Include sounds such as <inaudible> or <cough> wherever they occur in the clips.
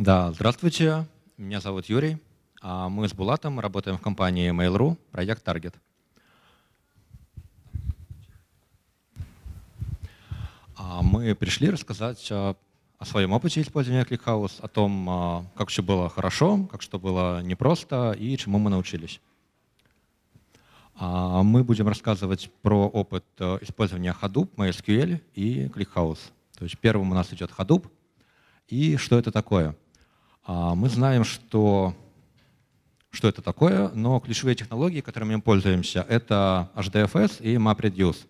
Да, здравствуйте. Меня зовут Юрий. а Мы с Булатом работаем в компании Mail.ru, проект Target. А мы пришли рассказать а, о своем опыте использования ClickHouse, о том, а, как все было хорошо, как что было непросто и чему мы научились. Мы будем рассказывать про опыт э, использования Hadoop, MySQL и ClickHouse. То есть первым у нас идет Hadoop. И что это такое? А, мы знаем, что, что это такое, но ключевые технологии, которыми мы пользуемся, это HDFS и MapReduce.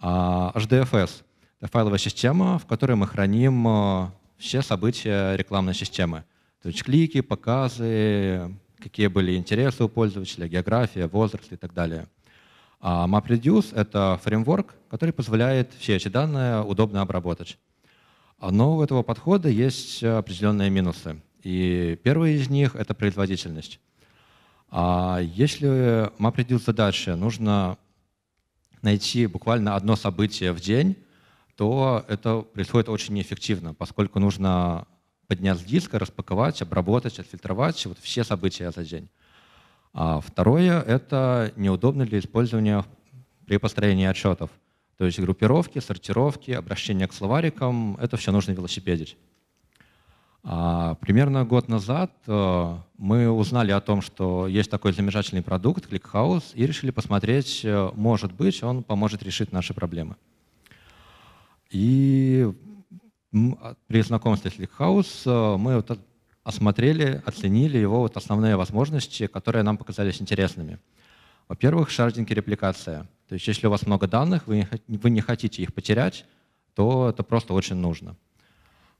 А, HDFS — это файловая система, в которой мы храним а, все события рекламной системы. То есть клики, показы, какие были интересы у пользователя, география, возраст и так далее. А MapReduce — это фреймворк, который позволяет все эти данные удобно обработать. Но у этого подхода есть определенные минусы. И первый из них – это производительность. А если мы определим задачи, нужно найти буквально одно событие в день, то это происходит очень неэффективно, поскольку нужно поднять с диска, распаковать, обработать, отфильтровать вот все события за день. А второе — это неудобно для использования при построении отчетов. То есть группировки, сортировки, обращение к словарикам — это все нужно велосипедить. А, примерно год назад э, мы узнали о том, что есть такой замечательный продукт ClickHouse и решили посмотреть, э, может быть, он поможет решить наши проблемы. И а, при знакомстве с ClickHouse э, мы вот осмотрели, оценили его вот основные возможности, которые нам показались интересными. Во-первых, шардинг и репликация. То есть если у вас много данных, вы не хотите их потерять, то это просто очень нужно.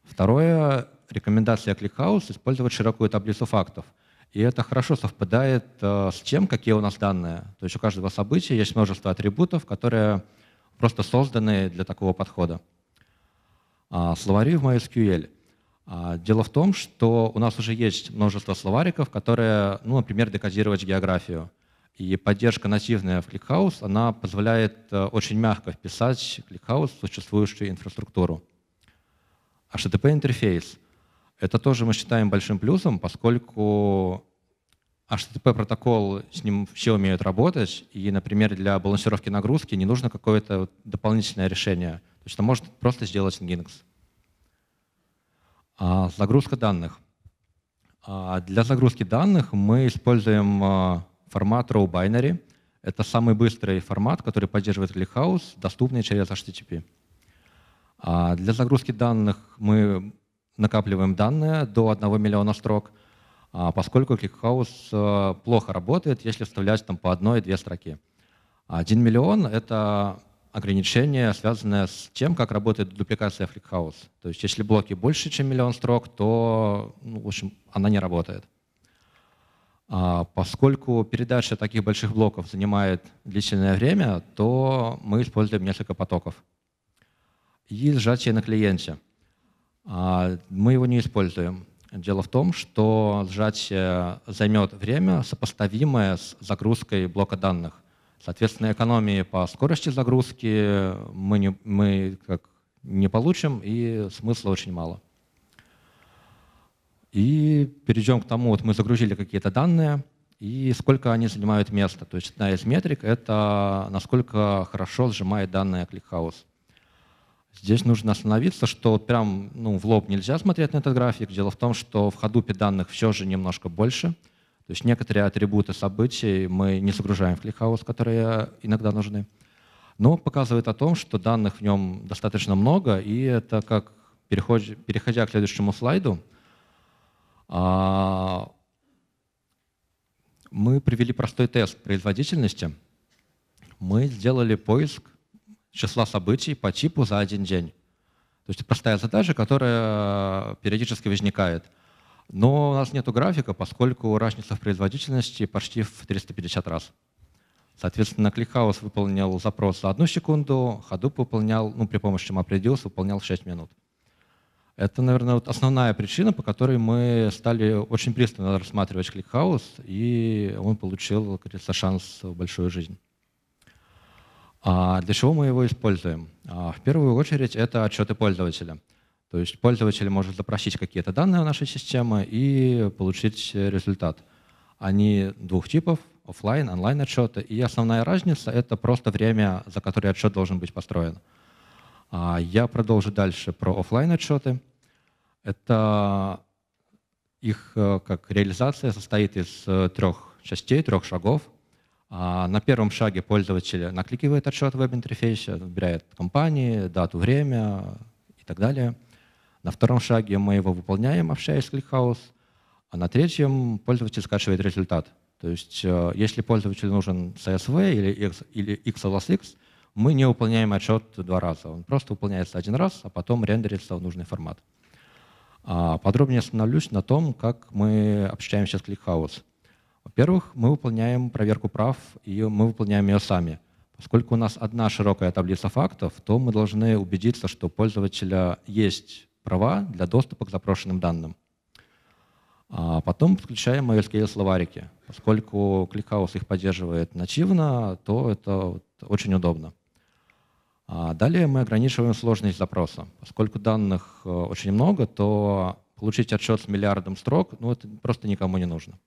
Второе, рекомендация ClickHouse использовать широкую таблицу фактов. И это хорошо совпадает э, с тем, какие у нас данные. То есть у каждого события есть множество атрибутов, которые просто созданы для такого подхода. А, словари в MySQL. А, дело в том, что у нас уже есть множество словариков, которые, ну, например, декодировать географию. И поддержка нативная в ClickHouse, она позволяет э, очень мягко вписать ClickHouse в существующую инфраструктуру. А HTTP-интерфейс — это тоже мы считаем большим плюсом, поскольку HTTP-протокол, с ним все умеют работать, и, например, для балансировки нагрузки не нужно какое-то дополнительное решение. То есть это может просто сделать Nginx. А загрузка данных. А для загрузки данных мы используем а, формат raw binary. Это самый быстрый формат, который поддерживает Clickhouse, доступный через HTTP. А для загрузки данных мы накапливаем данные до 1 миллиона строк, а поскольку ClickHouse э, плохо работает, если вставлять там по одной-две строки. 1 миллион — это ограничение, связанное с тем, как работает дупликация в ClickHouse. То есть если блоки больше, чем миллион строк, то ну, в общем, она не работает. А поскольку передача таких больших блоков занимает длительное время, то мы используем несколько потоков и сжатие на клиенте. А, мы его не используем. Дело в том, что сжатие займет время, сопоставимое с загрузкой блока данных. Соответственно, экономии по скорости загрузки мы не, мы как не получим, и смысла очень мало. И перейдем к тому, вот мы загрузили какие-то данные, и сколько они занимают места. То есть одна из метрик — это насколько хорошо сжимает данные ClickHouse. Здесь нужно остановиться, что прям ну, в лоб нельзя смотреть на этот график. Дело в том, что в ходупе данных все же немножко больше. То есть некоторые атрибуты событий мы не загружаем в кликхаус, которые иногда нужны. Но показывает о том, что данных в нем достаточно много, и это как, переходя, переходя к следующему слайду, а, мы провели простой тест производительности. Мы сделали поиск числа событий по типу за один день. То есть простая задача, которая э, периодически возникает. Но у нас нет графика, поскольку разница в производительности почти в 350 раз. Соответственно, ClickHouse выполнил запрос за одну секунду, Hadoop выполнял, ну, при помощи MapReduce выполнял 6 минут. Это, наверное, вот основная причина, по которой мы стали очень пристально рассматривать ClickHouse, и он получил, как говорится, шанс в большую жизнь. А для чего мы его используем? А, в первую очередь это отчеты пользователя. То есть пользователь может запросить какие-то данные у нашей системы и получить результат. Они двух типов, офлайн, онлайн отчеты. И основная разница — это просто время, за которое отчет должен быть построен. А, я продолжу дальше про офлайн отчеты. Это их э, как реализация состоит из э, трех частей, трех шагов — а на первом шаге пользователь накликивает отчет в веб-интерфейсе, выбирает компании, дату, время и так далее. На втором шаге мы его выполняем, общаясь с ClickHouse, а на третьем пользователь скачивает результат. То есть э, если пользователю нужен CSV или, или XLSX, мы не выполняем отчет два раза. Он просто выполняется один раз, а потом рендерится в нужный формат. А подробнее остановлюсь на том, как мы общаемся с ClickHouse. Во-первых, мы выполняем проверку прав, и мы выполняем ее сами. Поскольку у нас одна широкая таблица фактов, то мы должны убедиться, что у пользователя есть права для доступа к запрошенным данным. А потом подключаем MySQL-словарики. Поскольку ClickHouse их поддерживает нативно, то это очень удобно. А далее мы ограничиваем сложность запроса. Поскольку данных э, очень много, то получить отчет с миллиардом строк ну, это просто никому не нужно.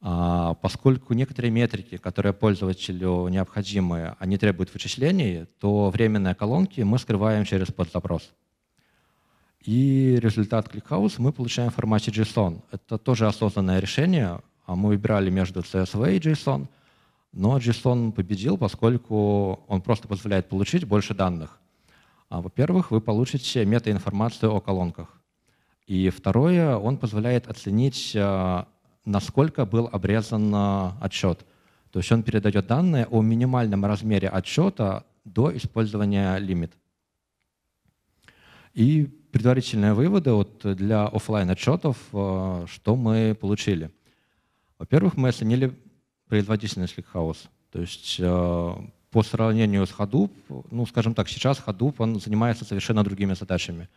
А, поскольку некоторые метрики, которые пользователю необходимы, они требуют вычислений, то временные колонки мы скрываем через подзапрос. И результат ClickHouse мы получаем в формате JSON. Это тоже осознанное решение. А мы выбирали между CSV и JSON, но JSON победил, поскольку он просто позволяет получить больше данных. А, во-первых, вы получите метаинформацию о колонках. И второе, он позволяет оценить насколько был обрезан а, отчет. То есть он передает данные о минимальном размере отчета до использования лимит. И предварительные выводы вот для офлайн отчетов, а, что мы получили. Во-первых, мы оценили производительность ликхаус. То есть а, по сравнению с Hadoop, ну, скажем так, сейчас Hadoop он занимается совершенно другими задачами.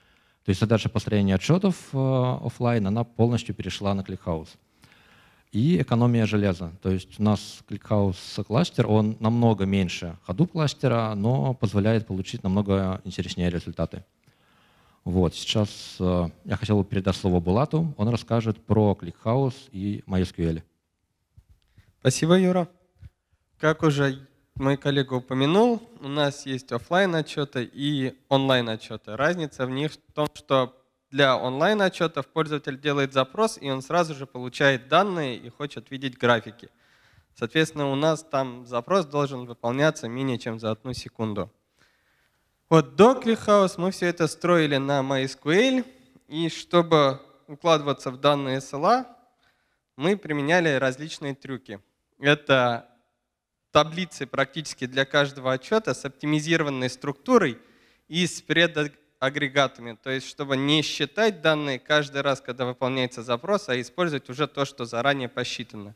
То есть задача построения отчетов офлайн, она полностью перешла на ClickHouse и экономия железа. То есть у нас ClickHouse кластер, он намного меньше ходу кластера, но позволяет получить намного интереснее результаты. Вот, сейчас э, я хотел бы передать слово Булату. Он расскажет про ClickHouse и MySQL. Спасибо, Юра. Как уже мой коллега упомянул, у нас есть офлайн отчеты и онлайн отчеты. Разница в них в том, что для онлайн-отчетов пользователь делает запрос, и он сразу же получает данные и хочет видеть графики. Соответственно, у нас там запрос должен выполняться менее чем за одну секунду. Вот до ClickHouse мы все это строили на MySQL, и чтобы укладываться в данные SLA, а, мы применяли различные трюки. Это таблицы практически для каждого отчета с оптимизированной структурой и с агрегатами, то есть чтобы не считать данные каждый раз, когда выполняется запрос, а использовать уже то, что заранее посчитано.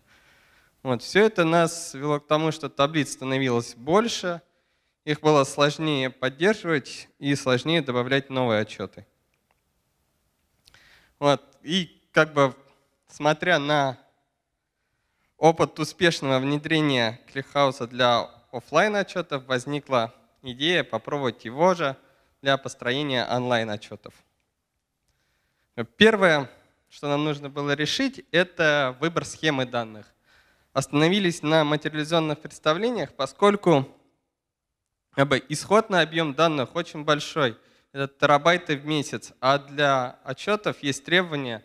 Вот, все это нас вело к тому, что таблиц становилось больше, их было сложнее поддерживать и сложнее добавлять новые отчеты. Вот, и как бы смотря на опыт успешного внедрения кликхауса для офлайн отчетов возникла идея попробовать его же для построения онлайн-отчетов. Первое, что нам нужно было решить, это выбор схемы данных. Остановились на материализованных представлениях, поскольку как бы, исходный объем данных очень большой. Это терабайты в месяц. А для отчетов есть требование,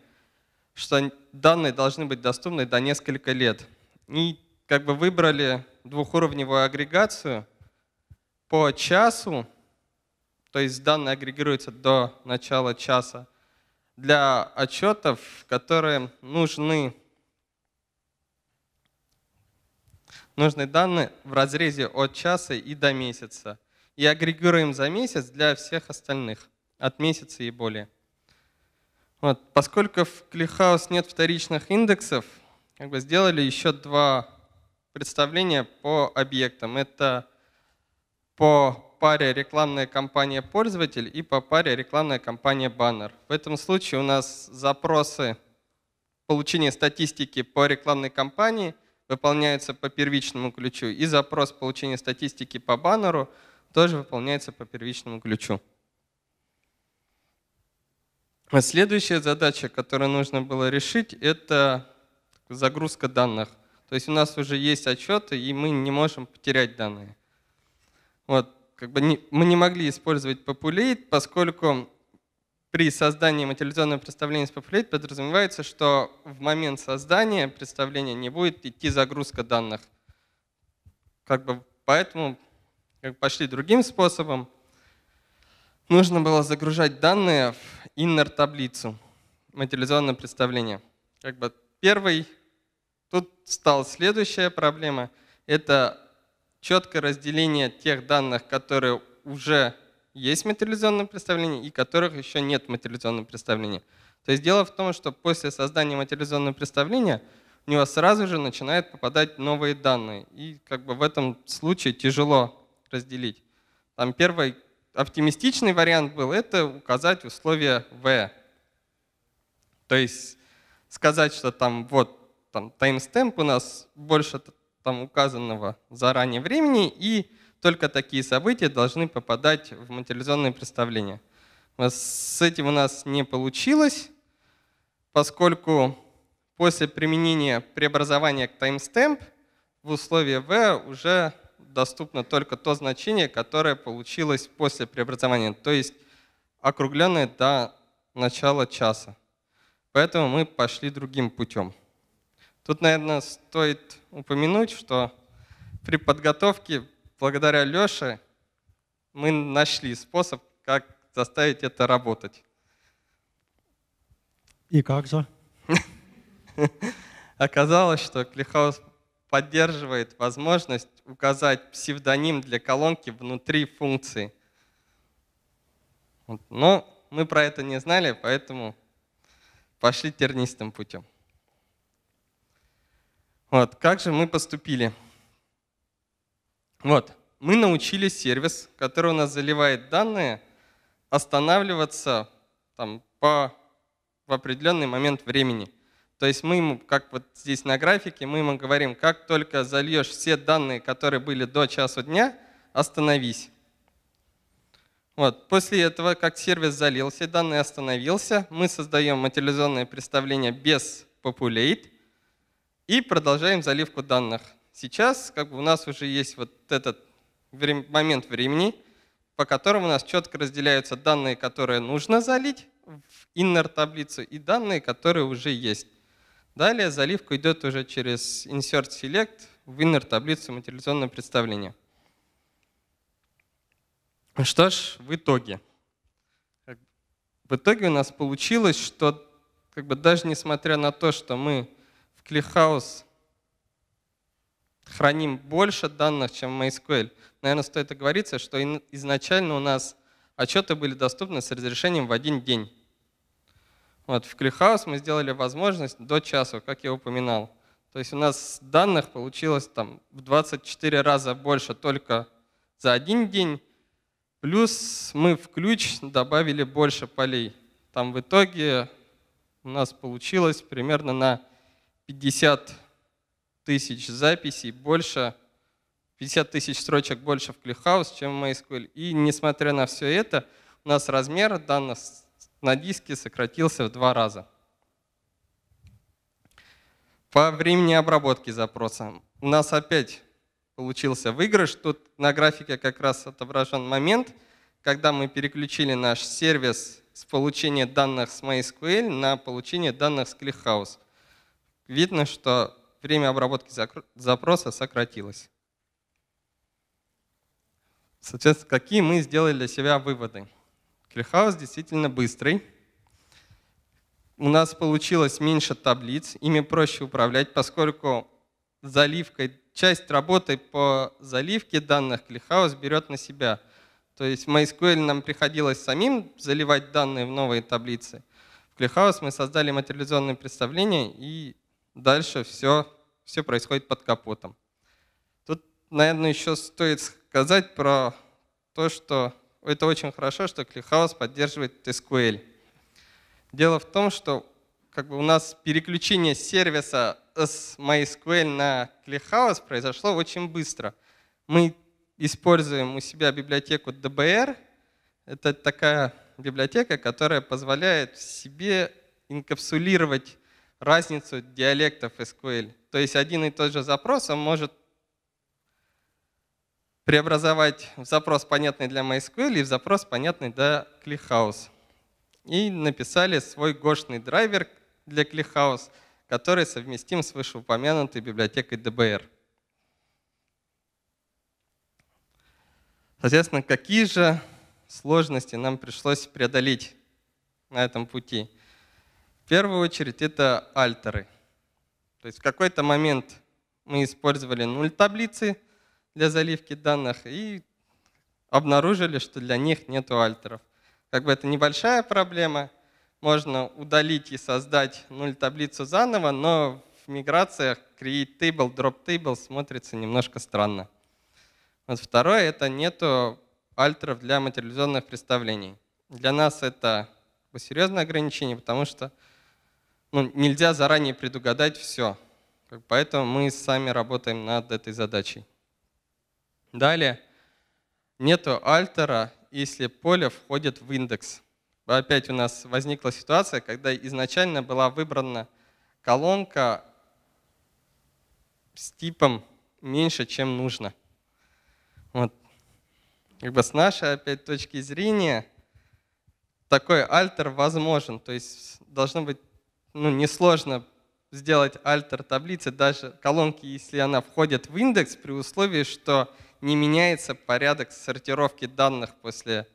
что данные должны быть доступны до нескольких лет. И как бы выбрали двухуровневую агрегацию по часу, то есть данные агрегируются до начала часа, для отчетов, которые нужны, нужны данные в разрезе от часа и до месяца. И агрегируем за месяц для всех остальных, от месяца и более. Вот. Поскольку в ClickHouse нет вторичных индексов, как бы сделали еще два представления по объектам. Это по паре рекламная кампания «Пользователь» и по паре рекламная кампания «Баннер». В этом случае у нас запросы получения статистики по рекламной кампании выполняются по первичному ключу, и запрос получения статистики по баннеру тоже выполняется по первичному ключу. А следующая задача, которую нужно было решить, это загрузка данных. То есть у нас уже есть отчеты, и мы не можем потерять данные. Вот как бы не, мы не могли использовать Populate, поскольку при создании материализованного представления с Populate подразумевается, что в момент создания представления не будет идти загрузка данных. Как бы поэтому как пошли другим способом. Нужно было загружать данные в inner таблицу материализованного представления. Как бы первый, тут стала следующая проблема. Это четкое разделение тех данных, которые уже есть в материализованном представлении и которых еще нет в материализованном представлении. То есть дело в том, что после создания материализованного представления у него сразу же начинают попадать новые данные. И как бы в этом случае тяжело разделить. Там первый оптимистичный вариант был — это указать условия V. То есть сказать, что там вот там таймстемп у нас больше там указанного заранее времени, и только такие события должны попадать в материализованное представление. Э, с этим у нас не получилось, поскольку после применения преобразования к таймстемп в условии V уже доступно только то значение, которое получилось после преобразования, то есть округленное до начала часа. Поэтому мы пошли другим путем. Тут, наверное, стоит упомянуть, что при подготовке, благодаря Леше, мы нашли способ, как заставить это работать. И как же? <laughs> Оказалось, что Клихаус поддерживает возможность указать псевдоним для колонки внутри функции. Но мы про это не знали, поэтому пошли тернистым путем. Вот, как же мы поступили? Вот, мы научили сервис, который у нас заливает данные, останавливаться там, по, в определенный момент времени. То есть мы ему, как вот здесь на графике, мы ему говорим, как только зальешь все данные, которые были до часу дня, остановись. Вот. После этого, как сервис залил все данные, остановился, мы создаем материализованное представление без populate, и продолжаем заливку данных. Сейчас как бы у нас уже есть вот этот момент времени, по которому у нас четко разделяются данные, которые нужно залить в inner таблицу и данные, которые уже есть. Далее заливка идет уже через insert select в inner таблицу материализованного представления. Что ж, в итоге. В итоге у нас получилось, что как бы даже несмотря на то, что мы Клихаус храним больше данных, чем MySQL. Наверное, стоит оговориться, что изначально у нас отчеты были доступны с разрешением в один день. Вот, в Клихаус мы сделали возможность до часа, как я упоминал. То есть у нас данных получилось там в 24 раза больше только за один день, плюс мы в ключ добавили больше полей. Там в итоге у нас получилось примерно на 50 тысяч записей больше, 50 тысяч строчек больше в Clickhouse, чем в MySQL. И несмотря на все это, у нас размер данных на диске сократился в два раза. По времени обработки запроса. У нас опять получился выигрыш. Тут на графике как раз отображен момент, когда мы переключили наш сервис с получения данных с MySQL на получение данных с ClickHouse видно, что время обработки запроса сократилось. Соответственно, какие мы сделали для себя выводы? Клихаус действительно быстрый. У нас получилось меньше таблиц, ими проще управлять, поскольку заливкой, часть работы по заливке данных Клихаус берет на себя. То есть в MySQL нам приходилось самим заливать данные в новые таблицы. В Клихаус мы создали материализованное представление и дальше все, все происходит под капотом. Тут, наверное, еще стоит сказать про то, что это очень хорошо, что ClickHouse поддерживает SQL. Дело в том, что как бы у нас переключение сервиса с MySQL на ClickHouse произошло очень быстро. Мы используем у себя библиотеку DBR. Это такая библиотека, которая позволяет себе инкапсулировать разницу диалектов SQL. То есть один и тот же запрос он может преобразовать в запрос, понятный для MySQL, и в запрос, понятный для ClickHouse. И написали свой гошный драйвер для ClickHouse, который совместим с вышеупомянутой библиотекой DBR. Соответственно, какие же сложности нам пришлось преодолеть на этом пути? В первую очередь это альтеры. То есть в какой-то момент мы использовали нуль таблицы для заливки данных и обнаружили, что для них нет альтеров. Как бы это небольшая проблема, можно удалить и создать нуль таблицу заново, но в миграциях create table, drop table смотрится немножко странно. Вот второе — это нету альтеров для материализованных представлений. Для нас это серьезное ограничение, потому что ну, нельзя заранее предугадать все. Поэтому мы сами работаем над этой задачей. Далее. Нету альтера, если поле входит в индекс. Опять у нас возникла ситуация, когда изначально была выбрана колонка с типом меньше, чем нужно. Вот. Как бы с нашей опять точки зрения такой альтер возможен. То есть должно быть ну, несложно сделать альтер таблицы, даже колонки, если она входит в индекс, при условии, что не меняется порядок сортировки данных после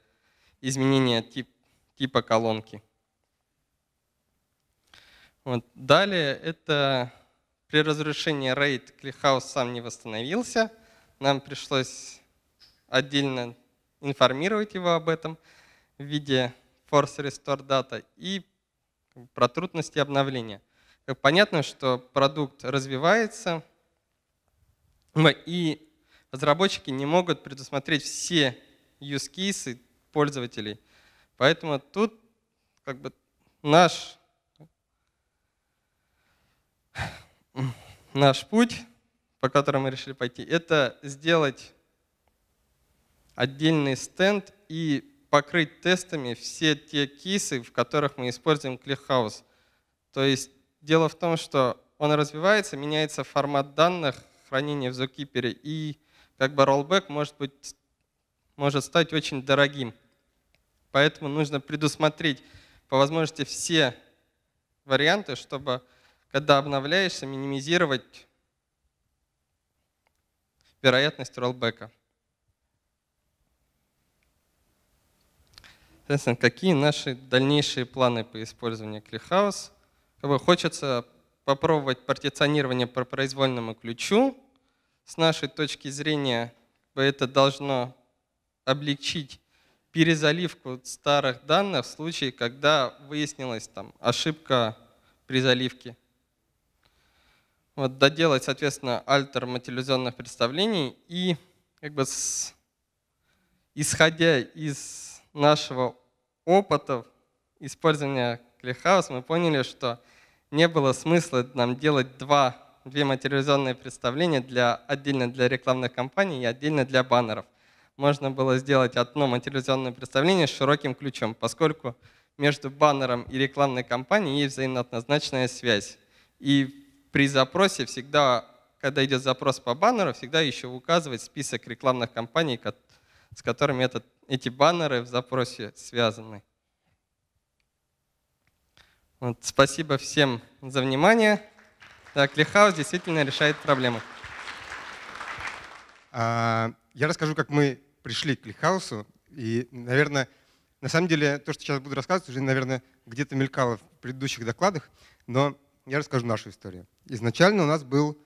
изменения тип, типа колонки. Вот. Далее это при разрушении RAID кликхаус сам не восстановился. Нам пришлось отдельно информировать его об этом в виде force restore data. И про трудности обновления. понятно, что продукт развивается, и разработчики не могут предусмотреть все use cases пользователей. Поэтому тут как бы наш, наш путь, по которому мы решили пойти, это сделать отдельный стенд и покрыть тестами все те кейсы, в которых мы используем ClickHouse. То есть дело в том, что он развивается, меняется формат данных, хранения в Zookeeper, и как бы rollback может, быть, может стать очень дорогим. Поэтому нужно предусмотреть по возможности все варианты, чтобы, когда обновляешься, минимизировать вероятность роллбека. Соответственно, какие наши дальнейшие планы по использованию Клихаус? Как бы хочется попробовать партиционирование по произвольному ключу. С нашей точки зрения это должно облегчить перезаливку старых данных в случае, когда выяснилась там, ошибка при заливке. Вот, доделать, соответственно, альтер материализационных представлений и как бы с, исходя из нашего опыта использования Клихаус мы поняли, что не было смысла нам делать два, две материализованные представления для, отдельно для рекламных кампаний и отдельно для баннеров. Можно было сделать одно материализованное представление с широким ключом, поскольку между баннером и рекламной кампанией есть взаимооднозначная связь. И при запросе всегда, когда идет запрос по баннеру, всегда еще указывать список рекламных кампаний, с которыми этот, эти баннеры в запросе связаны. Вот, спасибо всем за внимание. Да, Клихаус действительно решает проблемы. А, я расскажу, как мы пришли к Клихаусу. И, наверное, на самом деле, то, что сейчас буду рассказывать, уже, наверное, где-то мелькало в предыдущих докладах, но я расскажу нашу историю. Изначально у нас был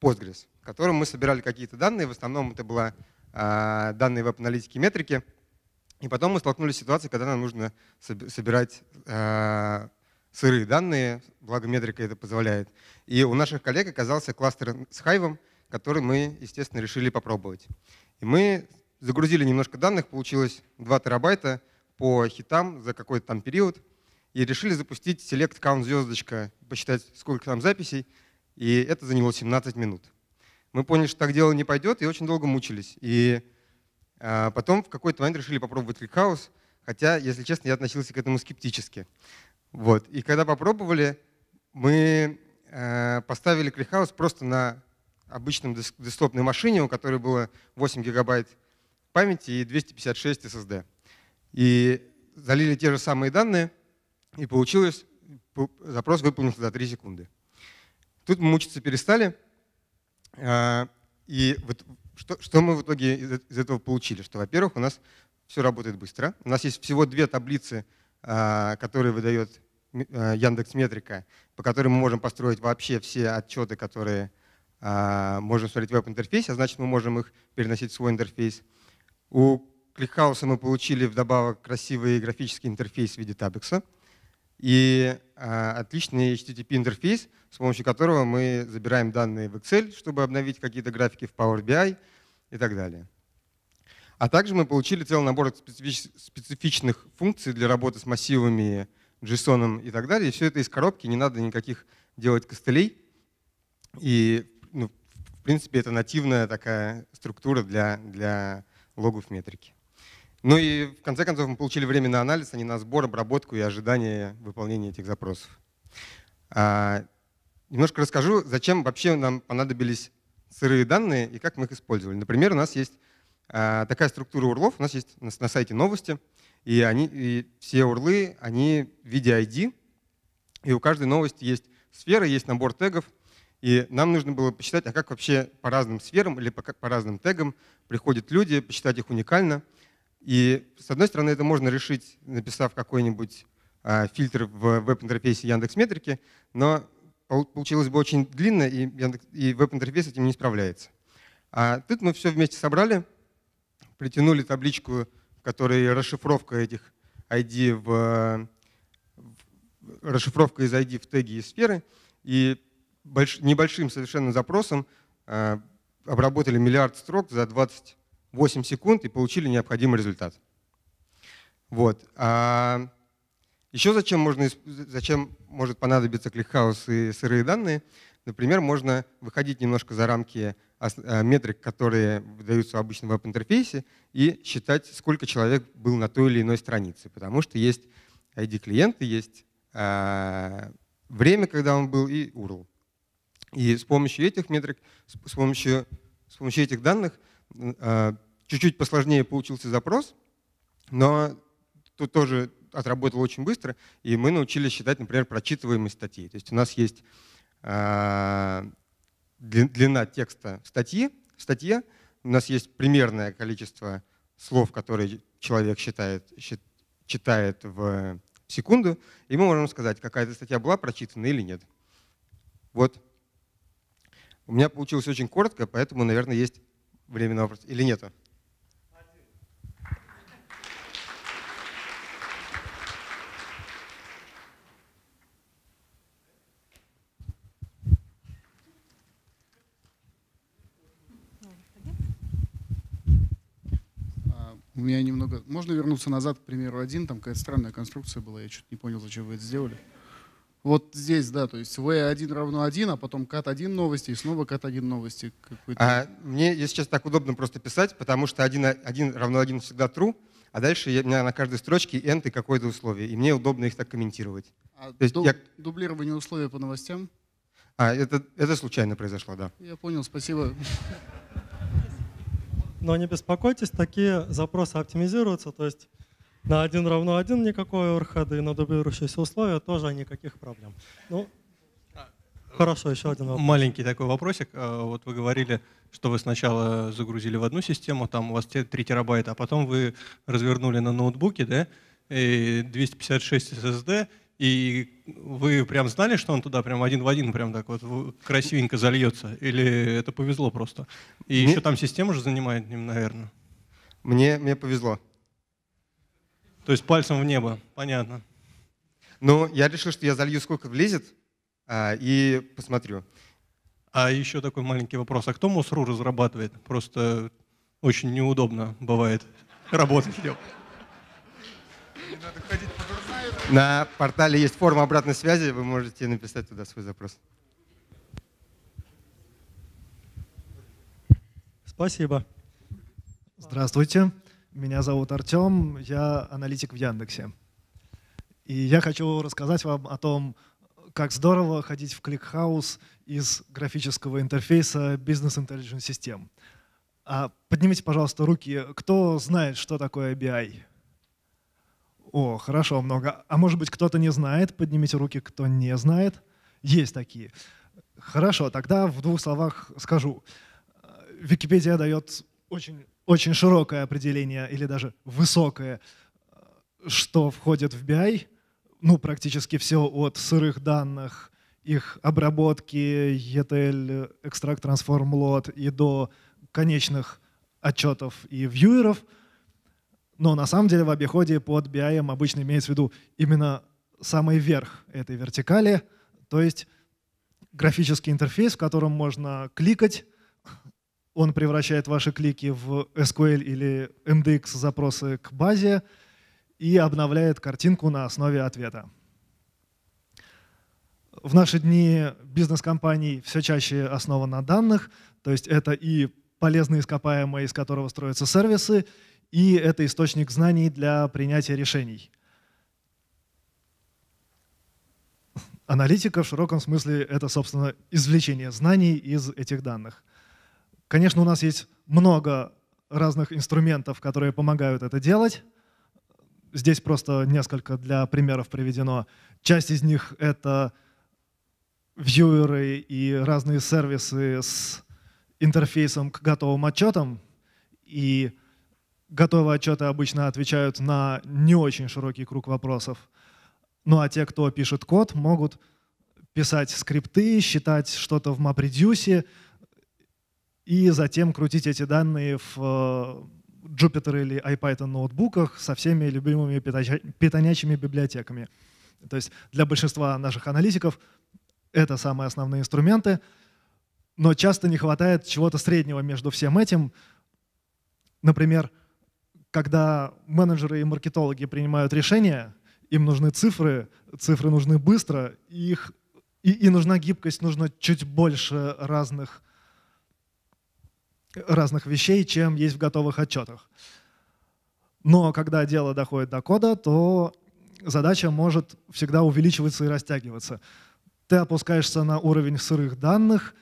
Postgres, в котором мы собирали какие-то данные, в основном это была а, данные веб-аналитики метрики. И потом мы столкнулись с ситуацией, когда нам нужно собирать а, сырые данные, благо метрика это позволяет. И у наших коллег оказался кластер с хайвом, который мы, естественно, решили попробовать. И мы загрузили немножко данных, получилось 2 терабайта по хитам за какой-то там период, и решили запустить select count звездочка, посчитать, сколько там записей, и это заняло 17 минут. Мы поняли, что так дело не пойдет, и очень долго мучились. И а, потом в какой-то момент решили попробовать кликхаус, хотя, если честно, я относился к этому скептически. Вот. И когда попробовали, мы а, поставили кликхаус просто на обычном деск десктопной машине, у которой было 8 гигабайт памяти и 256 SSD. И залили те же самые данные, и получилось, запрос выполнился за 3 секунды. Тут мы мучиться перестали, а, и вот что, что мы в итоге из, из этого получили? Что, во-первых, у нас все работает быстро. У нас есть всего две таблицы, а, которые выдает э, Яндекс Метрика, по которым мы можем построить вообще все отчеты, которые а, можем смотреть в веб-интерфейсе, а значит, мы можем их переносить в свой интерфейс. У ClickHouse мы получили вдобавок красивый графический интерфейс в виде табекса. И а, отличный HTTP интерфейс, с помощью которого мы забираем данные в Excel, чтобы обновить какие-то графики в Power BI и так далее. А также мы получили целый набор специфичных функций для работы с массивами, JSON и так далее. И все это из коробки, не надо никаких делать костылей. И, ну, в принципе, это нативная такая структура для, для логов метрики. Ну и в конце концов мы получили время на анализ, а не на сбор, обработку и ожидание выполнения этих запросов. А, немножко расскажу, зачем вообще нам понадобились сырые данные и как мы их использовали. Например, у нас есть а, такая структура урлов, у нас есть на, на сайте новости, и, они, и все урлы, они в виде ID, и у каждой новости есть сфера, есть набор тегов, и нам нужно было посчитать, а как вообще по разным сферам или по, по разным тегам приходят люди, посчитать их уникально — и с одной стороны, это можно решить, написав какой-нибудь а, фильтр в веб-интерфейсе Яндекс Метрики, но получилось бы очень длинно, и, и веб-интерфейс этим не справляется. А тут мы все вместе собрали, притянули табличку, в которой расшифровка этих ID в, расшифровка из ID в теги и сферы, и больш, небольшим совершенно запросом а, обработали миллиард строк за 20 8 секунд и получили необходимый результат. Вот. А еще зачем, можно, зачем может понадобиться кликхаус и сырые данные? Например, можно выходить немножко за рамки э, метрик, которые выдаются в обычном веб-интерфейсе, и считать, сколько человек был на той или иной странице. Потому что есть ID клиенты, есть а, время, когда он был, и URL. И с помощью этих метрик, с помощью, с помощью этих данных Э, чуть-чуть посложнее получился запрос, но тут тоже отработал очень быстро, и мы научились считать, например, прочитываемые статьи. То есть у нас есть э, длина текста статьи, в статье у нас есть примерное количество слов, которые человек считает, читает в секунду, и мы можем сказать, какая-то статья была прочитана или нет. Вот. У меня получилось очень коротко, поэтому, наверное, есть Временный вопрос? Или нету? А, у меня немного... Можно вернуться назад к примеру один? Там какая-то странная конструкция была, я что-то не понял, зачем вы это сделали вот здесь, да, то есть v1 «Э равно 1, а потом cat1 новости и снова cat1 новости. А, мне, если честно, так удобно просто писать, потому что 1, 1 равно 1 всегда true, а дальше я, у меня на каждой строчке end и какое-то условие, и мне удобно их так комментировать. А То есть ду- я... дублирование условия по новостям? А, это, это случайно произошло, да. Я понял, спасибо. Но не беспокойтесь, такие запросы оптимизируются, то есть на 1 равно 1 никакой орхады и на дублирующиеся условия тоже никаких проблем. Ну, Хорошо, еще один вопрос. Маленький такой вопросик. Э, вот вы говорили, что вы сначала загрузили в одну систему, там у вас 3 терабайта, а потом вы развернули на ноутбуке, да, и 256 SSD, и вы прям знали, что он туда прям один в один прям так вот красивенько зальется? Или это повезло просто? И мне... еще там система же занимает, ним, наверное. Мне, мне повезло. То есть пальцем в небо, понятно. Ну, я решил, что я залью сколько влезет а, и посмотрю. А еще такой маленький вопрос. А кто Мосру разрабатывает? Просто очень неудобно бывает работать в нем. На портале есть форма обратной связи, вы можете написать туда свой запрос. Спасибо. Здравствуйте. Меня зовут Артем, я аналитик в Яндексе. И я хочу рассказать вам о том, как здорово ходить в кликхаус из графического интерфейса бизнес Intelligence систем. А поднимите, пожалуйста, руки, кто знает, что такое BI? О, хорошо, много. А может быть, кто-то не знает? Поднимите руки, кто не знает. Есть такие. Хорошо, тогда в двух словах скажу. Э, Википедия дает очень очень широкое определение или даже высокое, э, что входит в BI, ну, практически все от сырых данных, их обработки, ETL, Extract Transform Load и до конечных отчетов и вьюеров. Но на самом деле в обиходе под BI обычно имеется в виду именно самый верх этой вертикали, то есть графический интерфейс, в котором можно кликать, он превращает ваши клики в SQL или MDX запросы к базе и обновляет картинку на основе ответа. В наши дни бизнес компаний все чаще основан на данных, то есть это и полезные ископаемые, из которого строятся сервисы, и это источник знаний для принятия решений. Аналитика в широком смысле — это, собственно, извлечение знаний из этих данных — Конечно, у нас есть много разных инструментов, которые помогают это делать. Здесь просто несколько для примеров приведено. Часть из них — это вьюеры и разные сервисы с интерфейсом к готовым отчетам. И готовые отчеты обычно отвечают на не очень широкий круг вопросов. Ну а те, кто пишет код, могут писать скрипты, считать что-то в MapReduce, и затем крутить эти данные в э, Jupyter или IPython ноутбуках со всеми любимыми питонячими библиотеками. То есть для большинства наших аналитиков это самые основные инструменты, но часто не хватает чего-то среднего между всем этим. Например, когда менеджеры и маркетологи принимают решения, им нужны цифры, цифры нужны быстро, их, и, и нужна гибкость, нужно чуть больше разных разных вещей, чем есть в готовых отчетах. Но когда дело доходит до кода, то задача может всегда увеличиваться и растягиваться. Ты опускаешься на уровень сырых данных,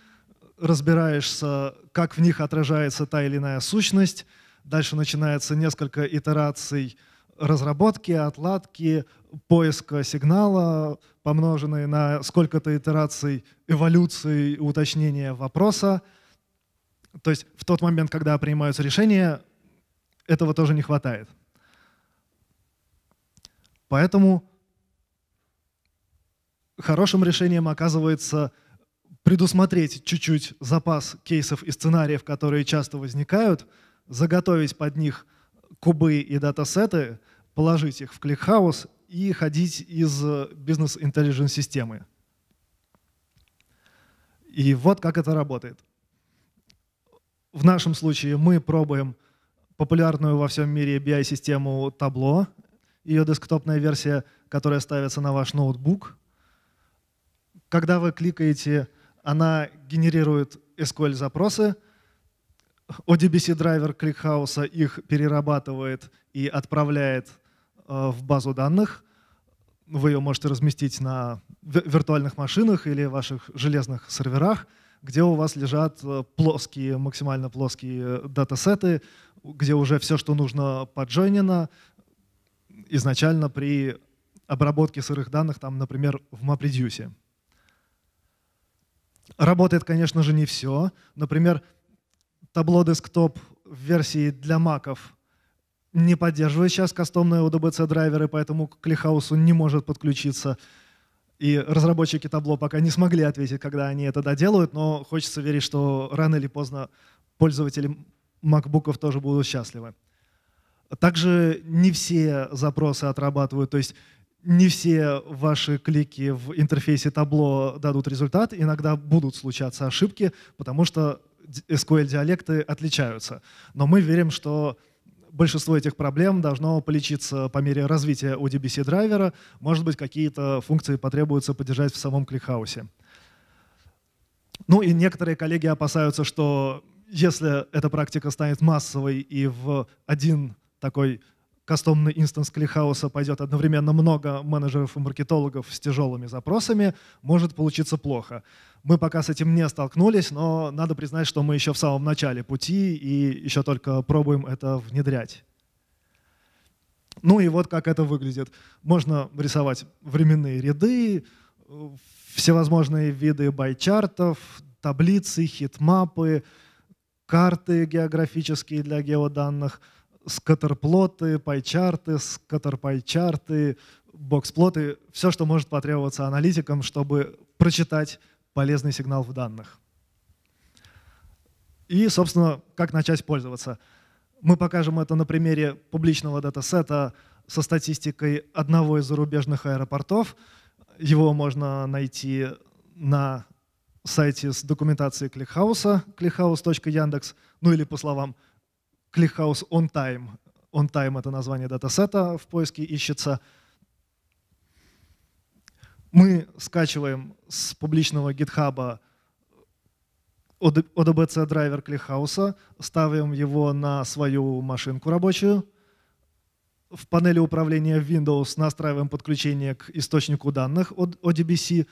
разбираешься, как в них отражается та или иная сущность, дальше начинается несколько итераций разработки, отладки, поиска сигнала, помноженные на сколько-то итераций эволюции и уточнения вопроса — то есть в тот момент, когда принимаются решения, этого тоже не хватает. Поэтому хорошим решением оказывается предусмотреть чуть-чуть запас кейсов и сценариев, которые часто возникают, заготовить под них кубы и датасеты, положить их в ClickHouse и ходить из э, бизнес-интеллигенс-системы. И вот как это работает в нашем случае мы пробуем популярную во всем мире BI-систему Tableau, ее десктопная версия, которая ставится на ваш ноутбук. Когда вы кликаете, она генерирует SQL-запросы, ODBC-драйвер кликхауса их перерабатывает и отправляет э, в базу данных. Вы ее можете разместить на виртуальных машинах или ваших железных серверах – где у вас лежат э, плоские, максимально плоские э, датасеты, где уже все, что нужно, поджойнено. Изначально при обработке сырых данных, там, например, в MapReduce. Работает, конечно же, не все. Например, табло десктоп в версии для маков не поддерживает сейчас кастомные ODBC драйверы, поэтому к Клихаусу не может подключиться. И разработчики табло пока не смогли ответить, когда они это доделают, но хочется верить, что рано или поздно пользователи макбуков тоже будут счастливы. Также не все запросы отрабатывают, то есть не все ваши клики в интерфейсе табло дадут результат. Иногда будут случаться ошибки, потому что SQL-диалекты отличаются. Но мы верим, что большинство этих проблем должно полечиться по мере развития ODBC драйвера. Может быть, какие-то функции потребуется поддержать в самом кликхаусе. Ну и некоторые коллеги опасаются, что если эта практика станет массовой и в один такой кастомный инстанс кликхауса пойдет одновременно много менеджеров и маркетологов с тяжелыми запросами, может получиться плохо. Мы пока с этим не столкнулись, но надо признать, что мы еще в самом начале пути и еще только пробуем это внедрять. Ну и вот как это выглядит. Можно рисовать временные ряды, всевозможные виды байчартов, таблицы, хитмапы, карты географические для геоданных, скаттерплоты, пайчарты, скаттерпайчарты, боксплоты, все, что может потребоваться аналитикам, чтобы прочитать полезный сигнал в данных. И, собственно, как начать пользоваться. Мы покажем это на примере публичного датасета со статистикой одного из зарубежных аэропортов. Его можно найти на сайте с документацией кликхауса, clickhouse.yandex, ну или по словам clickhouse on time. On time — это название датасета в поиске ищется — мы скачиваем с публичного GitHub ODBC драйвер клихауса, ставим его на свою машинку рабочую. В панели управления Windows настраиваем подключение к источнику данных от ODBC,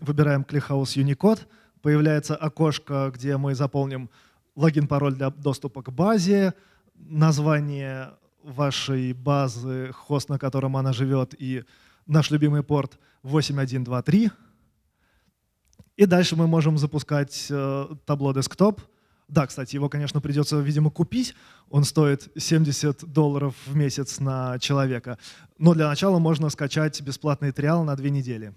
выбираем клихаус Unicode, появляется окошко, где мы заполним логин-пароль для доступа к базе, название вашей базы, хост, на котором она живет, и наш любимый порт 8123. И дальше мы можем запускать э, табло десктоп. Да, кстати, его, конечно, придется, видимо, купить. Он стоит 70 долларов в месяц на человека. Но для начала можно скачать бесплатный триал на две недели.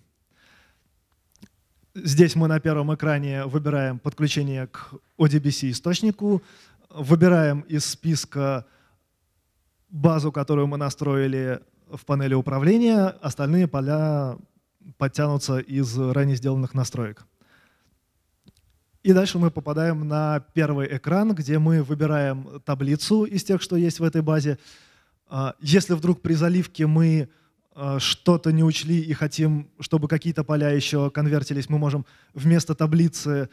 Здесь мы на первом экране выбираем подключение к ODBC источнику, выбираем из списка базу, которую мы настроили в панели управления, остальные поля подтянутся из ранее сделанных настроек. И дальше мы попадаем на первый экран, где мы выбираем таблицу из тех, что есть в этой базе. А, если вдруг при заливке мы а, что-то не учли и хотим, чтобы какие-то поля еще конвертились, мы можем вместо таблицы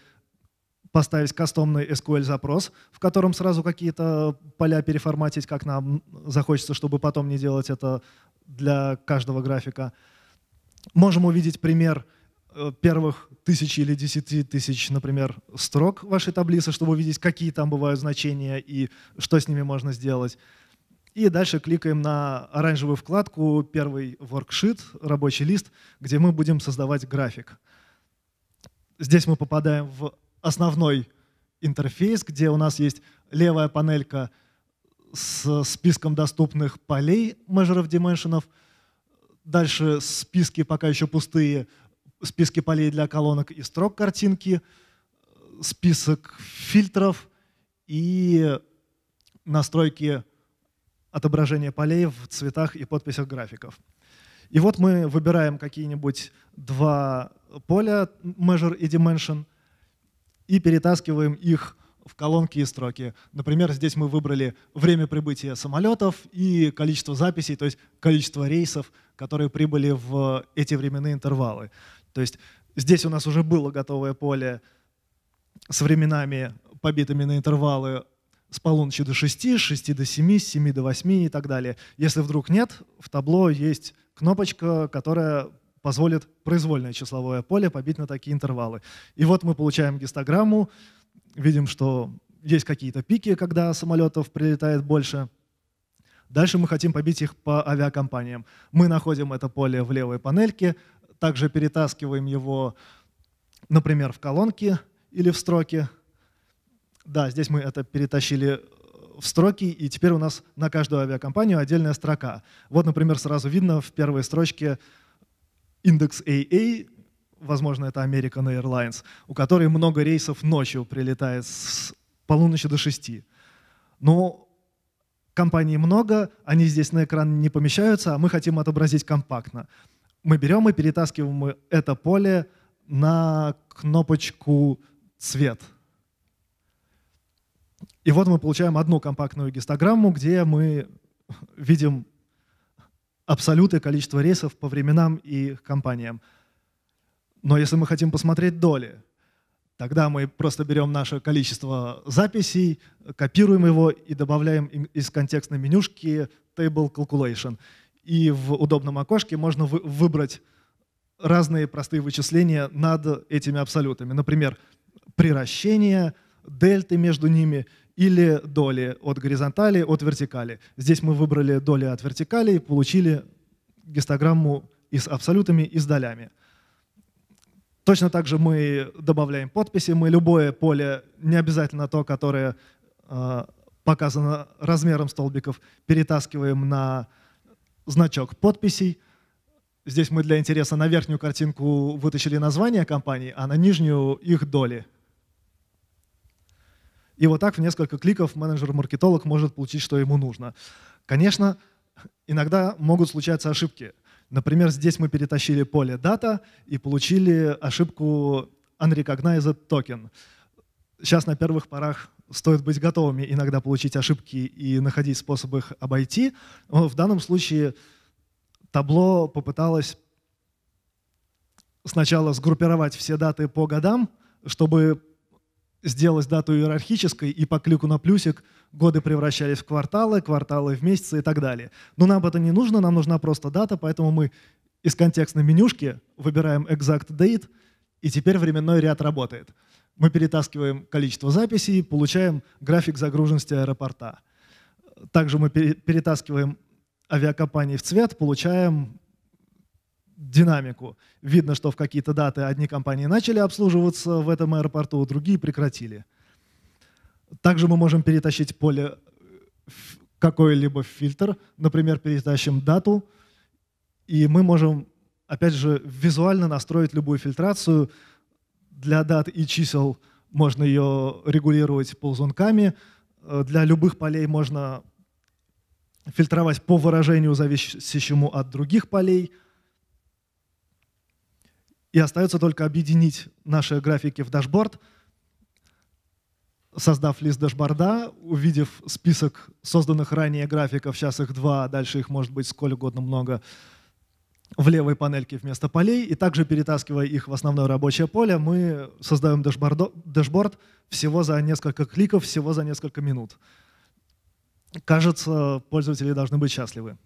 поставить кастомный SQL-запрос, в котором сразу какие-то поля переформатить, как нам захочется, чтобы потом не делать это для каждого графика. Можем увидеть пример э, первых тысячи или десяти тысяч, например, строк вашей таблицы, чтобы увидеть, какие там бывают значения и что с ними можно сделать. И дальше кликаем на оранжевую вкладку «Первый воркшит», «Рабочий лист», где мы будем создавать график. Здесь мы попадаем в основной интерфейс, где у нас есть левая панелька – с списком доступных полей measure dimensions, дальше списки пока еще пустые, списки полей для колонок и строк картинки, список фильтров и настройки отображения полей в цветах и подписях графиков. И вот мы выбираем какие-нибудь два поля, measure и dimension, и перетаскиваем их в колонке и строки. Например, здесь мы выбрали время прибытия самолетов и количество записей, то есть количество рейсов, которые прибыли в э, эти временные интервалы. То есть здесь у нас уже было готовое поле с временами, побитыми на интервалы с полуночи до 6, с 6 до 7, с 7 до 8 и так далее. Если вдруг нет, в табло есть кнопочка, которая позволит произвольное числовое поле побить на такие интервалы. И вот мы получаем гистограмму, видим, что есть какие-то пики, когда самолетов прилетает больше. Дальше мы хотим побить их по авиакомпаниям. Мы находим это поле в левой панельке, также перетаскиваем его, например, в колонки или в строки. Да, здесь мы это перетащили э, в строки, и теперь у нас на каждую авиакомпанию отдельная строка. Вот, например, сразу видно в первой строчке индекс AA, возможно, это American Airlines, у которой много рейсов ночью прилетает с полуночи до шести. Но ну, компаний много, они здесь на экран не помещаются, а мы хотим отобразить компактно. Мы берем и перетаскиваем это поле на кнопочку «Цвет». И вот мы получаем одну компактную гистограмму, где мы видим абсолюты количества рейсов по временам и компаниям. Но если мы хотим посмотреть доли, тогда мы просто берем наше количество записей, копируем его и добавляем из контекстной менюшки Table Calculation. И в удобном окошке можно выбрать разные простые вычисления над этими абсолютами. Например, приращение, дельты между ними или доли от горизонтали, от вертикали. Здесь мы выбрали доли от вертикали и получили гистограмму и с абсолютами, и с долями. Точно так же мы добавляем подписи, мы любое поле, не обязательно то, которое э, показано размером столбиков, перетаскиваем на значок подписей. Здесь мы для интереса на верхнюю картинку вытащили название компании, а на нижнюю их доли. И вот так в несколько кликов менеджер-маркетолог может получить, что ему нужно. Конечно, иногда могут случаться ошибки – Например, здесь мы перетащили поле data и получили ошибку unrecognized token. Сейчас на первых порах стоит быть готовыми иногда получить ошибки и находить способы их обойти. Но в данном случае табло попыталось сначала сгруппировать все даты по годам, чтобы сделалась дату иерархической, и по клику на плюсик годы превращались в кварталы, кварталы в месяцы и так далее. Но нам это не нужно, нам нужна просто дата, поэтому мы из контекстной менюшки выбираем exact date, и теперь временной ряд работает. Мы перетаскиваем количество записей, получаем график загруженности аэропорта. Также мы перетаскиваем авиакомпании в цвет, получаем динамику. Видно, что в какие-то даты одни компании начали обслуживаться в этом аэропорту, другие прекратили. Также мы можем перетащить поле э, какой-либо фильтр, например, перетащим дату, и мы можем, опять же, визуально настроить любую фильтрацию для дат и чисел. Можно ее регулировать ползунками. Э, для любых полей можно фильтровать по выражению, зависящему от других полей – и остается только объединить наши графики в дашборд, создав лист дашборда, увидев список созданных ранее графиков, сейчас их два, дальше их может быть сколь угодно много, в левой панельке вместо полей, и также перетаскивая их в основное рабочее поле, мы создаем дашборд всего за несколько кликов, всего за несколько минут. Кажется, пользователи должны быть счастливы.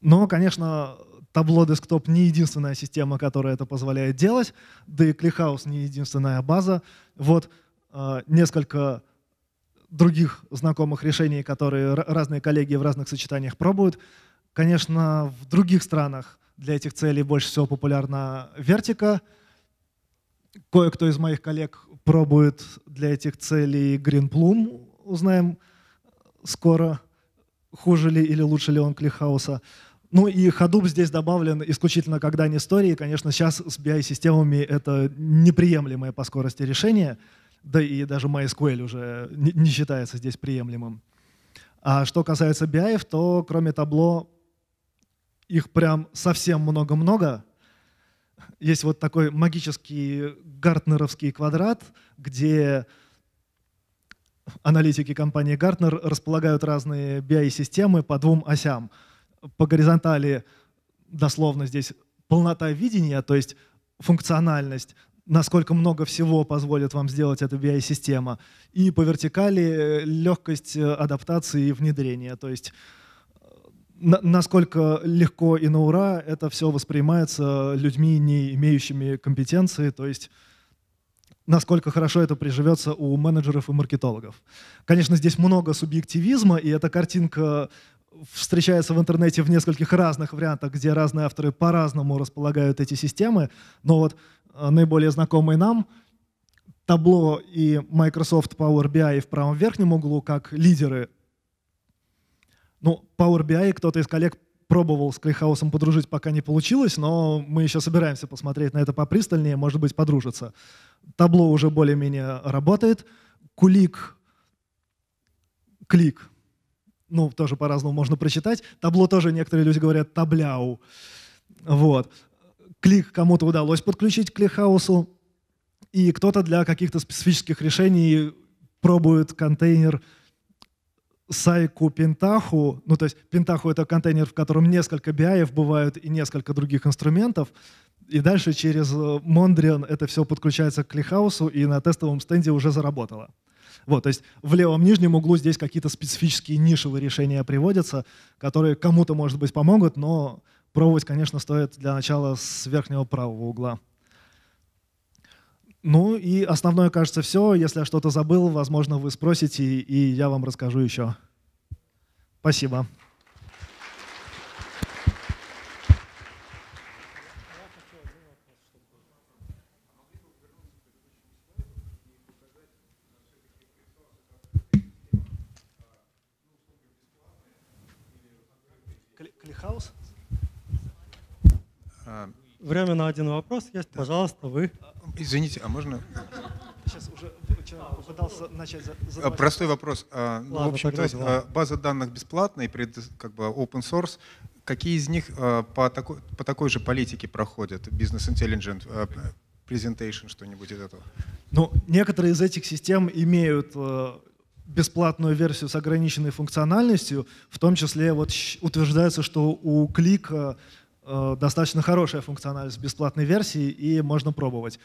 Но, конечно, Табло десктоп не единственная система, которая это позволяет делать, да и ClickHouse не единственная база. Вот э, несколько других знакомых решений, которые разные коллеги в разных сочетаниях пробуют. Конечно, в других странах для этих целей больше всего популярна вертика. Кое-кто из моих коллег пробует для этих целей Green Plume. Узнаем скоро, хуже ли или лучше ли он Клихауса. Ну и Hadoop здесь добавлен исключительно как дань истории. Конечно, сейчас с BI-системами это неприемлемое по скорости решение, да и даже MySQL уже не считается здесь приемлемым. А что касается BI, то кроме табло их прям совсем много-много. Есть вот такой магический гартнеровский квадрат, где аналитики компании Гартнер располагают разные BI-системы по двум осям — по горизонтали дословно здесь полнота видения, то есть функциональность, насколько много всего позволит вам сделать эта BI-система, и по вертикали э, легкость э, адаптации и внедрения, то есть э, насколько легко и на ура это все воспринимается людьми, не имеющими компетенции, то есть насколько хорошо это приживется у менеджеров и маркетологов. Конечно, здесь много субъективизма, и эта картинка встречается в интернете в нескольких разных вариантах, где разные авторы по-разному располагают эти системы, но вот э, наиболее знакомые нам табло и Microsoft Power BI в правом верхнем углу как лидеры. Ну, Power BI кто-то из коллег пробовал с Клейхаусом подружить, пока не получилось, но мы еще собираемся посмотреть на это попристальнее, может быть, подружиться. Табло уже более-менее работает. Кулик, клик ну, тоже по-разному можно прочитать. Табло тоже некоторые люди говорят табляу. Вот. Клик кому-то удалось подключить к кликхаусу, и кто-то для каких-то специфических решений пробует контейнер Сайку Пентаху, ну то есть Пентаху это контейнер, в котором несколько BI бывают и несколько других инструментов, и дальше через э, Mondrian это все подключается к Клихаусу, и на тестовом стенде уже заработало. Вот, то есть в левом нижнем углу здесь какие-то специфические нишевые решения приводятся, которые кому-то, может быть, помогут, но пробовать, конечно, стоит для начала с верхнего правого угла. Ну и основное, кажется, все. Если я что-то забыл, возможно, вы спросите, и я вам расскажу еще. Спасибо. Время на один вопрос есть. Да. Пожалуйста, вы. А, извините, а можно? Сейчас уже попытался начать задавать. А, простой вопрос. Ладно, ну, в общем, то есть, ладно. А, база данных бесплатная, пред, как бы open source. Какие из них по такой, по такой же политике проходят? Business Intelligent, Presentation, что-нибудь из этого? Ну, некоторые из этих систем имеют э, бесплатную версию с ограниченной функциональностью, в том числе вот утверждается, что у Клика Э, достаточно хорошая функциональность бесплатной версии, и можно пробовать.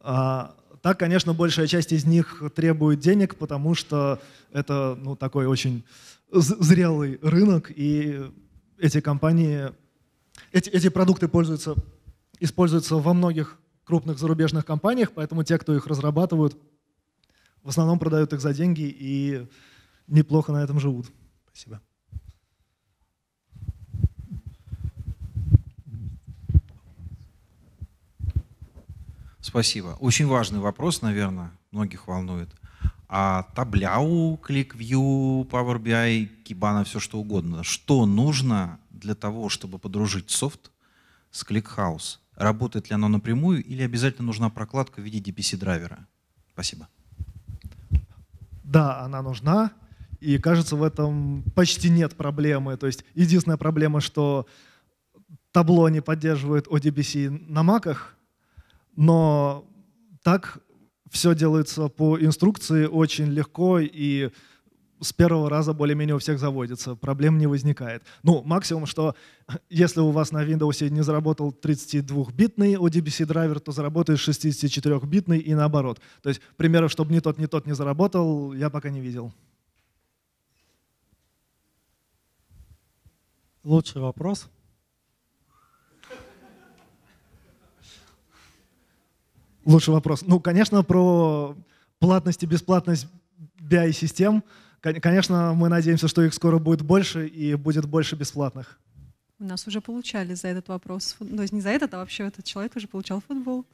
А, так, конечно, большая часть из них требует денег, потому что это ну, такой очень зрелый рынок, и эти компании, эти, эти продукты пользуются, используются во многих крупных зарубежных компаниях, поэтому те, кто их разрабатывают, в основном продают их за деньги и неплохо на этом живут. Спасибо. спасибо. Очень важный вопрос, наверное, многих волнует. А Табляу, ClickView, Power BI, Kibana, все что угодно. Что нужно для того, чтобы подружить софт с ClickHouse? Работает ли оно напрямую или обязательно нужна прокладка в виде DPC-драйвера? Спасибо. Да, она нужна. И кажется, в этом почти нет проблемы. То есть единственная проблема, что табло не поддерживает ODBC на маках, но так все делается по инструкции очень легко и с первого раза более-менее у всех заводится, проблем не возникает. Ну, максимум, что <laughs> если у вас на Windows не заработал 32-битный ODBC драйвер, то заработает 64-битный и наоборот. То есть примеров, чтобы ни тот, ни тот не заработал, я пока не видел. Лучший вопрос. Лучший вопрос. Ну, конечно, про платность и бесплатность BI-систем. Конечно, мы надеемся, что их скоро будет больше и будет больше бесплатных. У нас уже получали за этот вопрос. То есть ну, не за этот, а вообще этот человек уже получал футбол.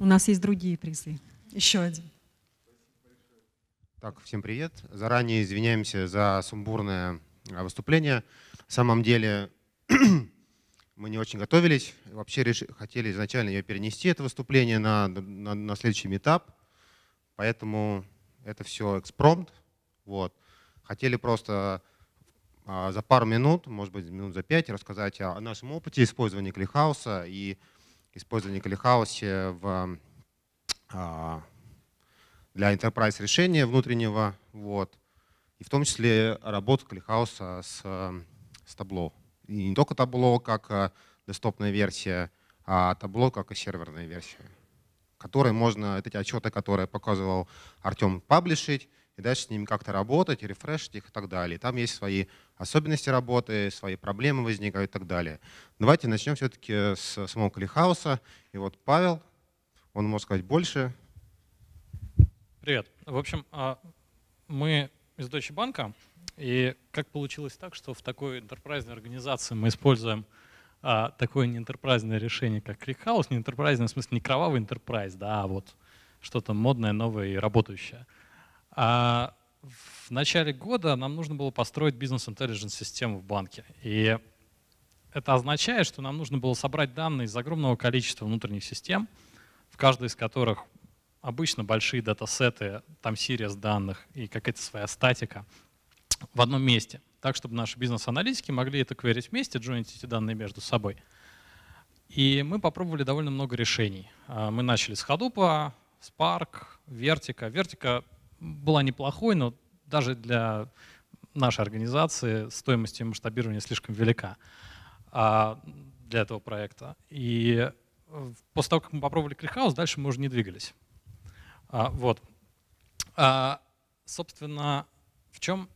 У нас есть другие призы. Еще один. Так, всем привет. Заранее извиняемся за сумбурное а, выступление. На самом деле <clears throat> мы не очень готовились, вообще реш... хотели изначально ее перенести, это выступление, на, на, на следующий этап, поэтому это все экспромт. Вот. Хотели просто а, за пару минут, может быть, минут за пять, рассказать о, нашем опыте использования клихауса и использования клихауса в, а, для enterprise решения внутреннего, вот. и в том числе работу клихауса с, с табло. И не только табло как э, десктопная версия, а табло как и серверная версия, которые можно, эти отчеты, которые показывал Артем, паблишить, и дальше с ними как-то работать, рефрешить их и так далее. Там есть свои особенности работы, свои проблемы возникают и так далее. Давайте начнем все-таки с самого калихауса. И вот Павел, он может сказать больше. Привет. В общем, а, мы из Deutsche Bank и как получилось так, что в такой интерпрайзной организации мы используем а, такое неинтерпрайзное решение, как Крикхаус, не в смысле не кровавый интерпрайз, да, а вот что-то модное, новое и работающее. А в начале года нам нужно было построить бизнес-интеллигенс-систему в банке. И это означает, что нам нужно было собрать данные из огромного количества внутренних систем, в каждой из которых обычно большие датасеты, там серия данных и какая-то своя статика — в одном месте, так, чтобы наши бизнес-аналитики могли это кверить вместе, джойнить эти данные между собой. И мы попробовали довольно много решений. А, мы начали с Hadoop, Spark, Vertica. Vertica была неплохой, но даже для нашей организации стоимость ее масштабирования слишком велика а, для этого проекта. И э, после того, как мы попробовали ClickHouse, дальше мы уже не двигались. А, вот. Собственно, в чем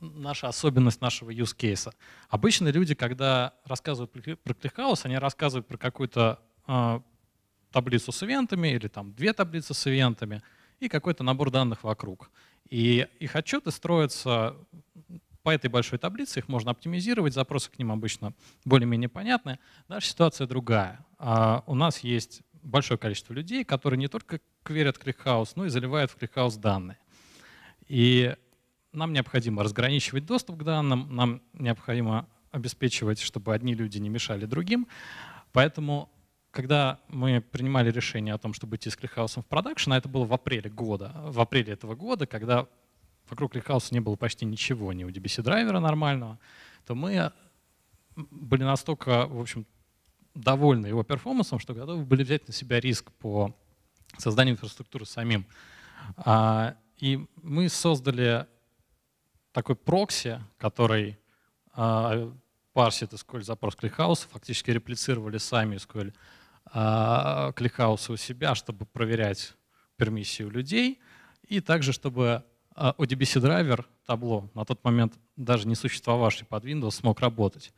наша особенность нашего use case. Обычно люди, когда рассказывают про ClickHouse они рассказывают про какую-то э, таблицу с ивентами или там две таблицы с ивентами и какой-то набор данных вокруг. И их отчеты строятся по этой большой таблице, их можно оптимизировать, запросы к ним обычно более-менее понятны. Наша ситуация другая. А у нас есть большое количество людей, которые не только кверят ClickHouse, но и заливают в ClickHouse данные. И нам необходимо разграничивать доступ к данным, нам необходимо обеспечивать, чтобы одни люди не мешали другим. Поэтому, когда мы принимали решение о том, чтобы идти с Клихаусом в продакшн, а это было в апреле года, в апреле этого года, когда вокруг Клихауса не было почти ничего, ни у DBC-драйвера нормального, то мы были настолько, в общем, довольны его перформансом, что готовы были взять на себя риск по созданию инфраструктуры самим. А, и мы создали такой прокси, который а, парсит SQL запрос кликхауса, фактически реплицировали сами SQL э, кликхауса у себя, чтобы проверять пермиссию людей, и также, чтобы э, а, ODBC-драйвер, табло, на тот момент даже не существовавший под Windows, смог работать.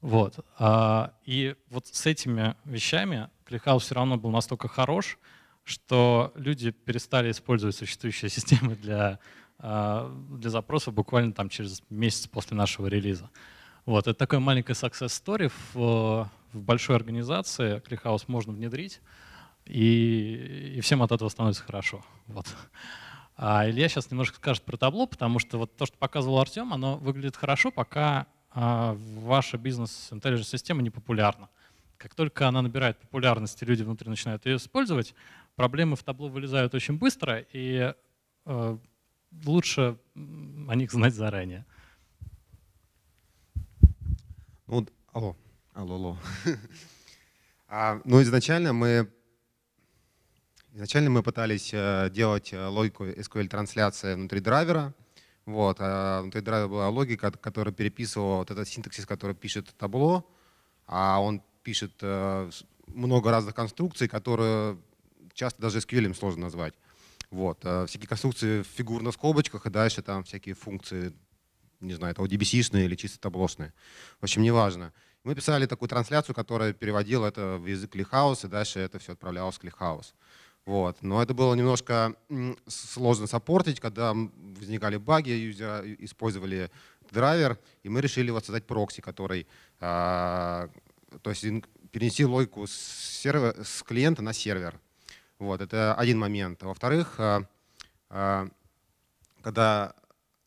Вот. А, и вот с этими вещами кликхаус все равно был настолько хорош, что люди перестали использовать существующие <laughs> системы для Э, для запроса буквально там через месяц после нашего релиза. Вот, это такой маленький success story в, в большой организации ClickHouse можно внедрить, и, и всем от этого становится хорошо. Вот. А Илья сейчас немножко скажет про табло, потому что вот то, что показывал Артем, оно выглядит хорошо, пока а, ваша бизнес-интеллигенс система не популярна. Как только она набирает популярность, и люди внутри начинают ее использовать, проблемы в табло вылезают очень быстро, и э, лучше о них знать заранее. Ну, алло, алло, алло. <laughs> А, ну, изначально мы изначально мы пытались э, делать э, логику SQL-трансляции внутри драйвера. Вот, а внутри драйвера была логика, которая переписывала вот этот синтаксис, который пишет табло, а он пишет э, много разных конструкций, которые часто даже SQL сложно назвать. Вот. Э, всякие конструкции фигур на скобочках и дальше там всякие функции, не знаю, это ODBC-шные или чисто таблошные. В общем, неважно. Мы писали такую трансляцию, которая переводила это в язык Лихаус, и дальше это все отправлялось к Лихаус. Вот. Но это было немножко сложно саппортить, когда возникали баги, юзера э, использовали драйвер, и мы решили создать прокси, который а, то есть перенести логику с, сервер, с клиента на сервер. Вот, это один момент. Во-вторых, э, э, когда